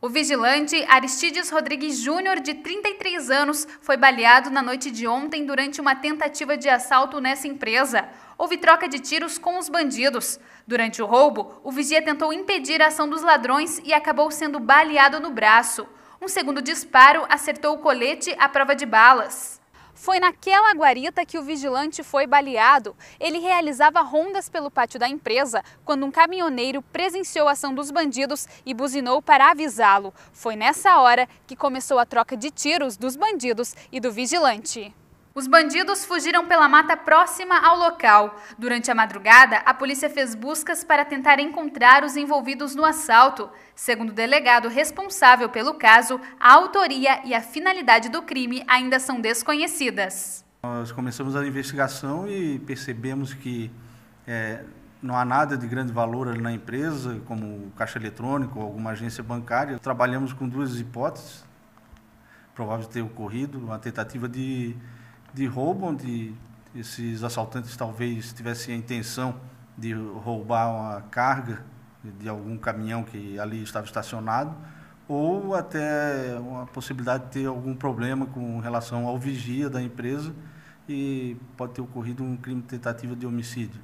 O vigilante Aristides Rodrigues Júnior, de 33 anos, foi baleado na noite de ontem durante uma tentativa de assalto nessa empresa. Houve troca de tiros com os bandidos. Durante o roubo, o vigia tentou impedir a ação dos ladrões e acabou sendo baleado no braço. Um segundo disparo acertou o colete à prova de balas. Foi naquela guarita que o vigilante foi baleado. Ele realizava rondas pelo pátio da empresa quando um caminhoneiro presenciou a ação dos bandidos e buzinou para avisá-lo. Foi nessa hora que começou a troca de tiros dos bandidos e do vigilante. Os bandidos fugiram pela mata próxima ao local. Durante a madrugada, a polícia fez buscas para tentar encontrar os envolvidos no assalto. Segundo o delegado responsável pelo caso, a autoria e a finalidade do crime ainda são desconhecidas. Nós começamos a investigação e percebemos que é, não há nada de grande valor ali na empresa, como caixa eletrônico ou alguma agência bancária. Trabalhamos com duas hipóteses provável de ter ocorrido, uma tentativa de de roubo, onde esses assaltantes talvez tivessem a intenção de roubar uma carga de algum caminhão que ali estava estacionado, ou até uma possibilidade de ter algum problema com relação ao vigia da empresa e pode ter ocorrido um crime de tentativa de homicídio.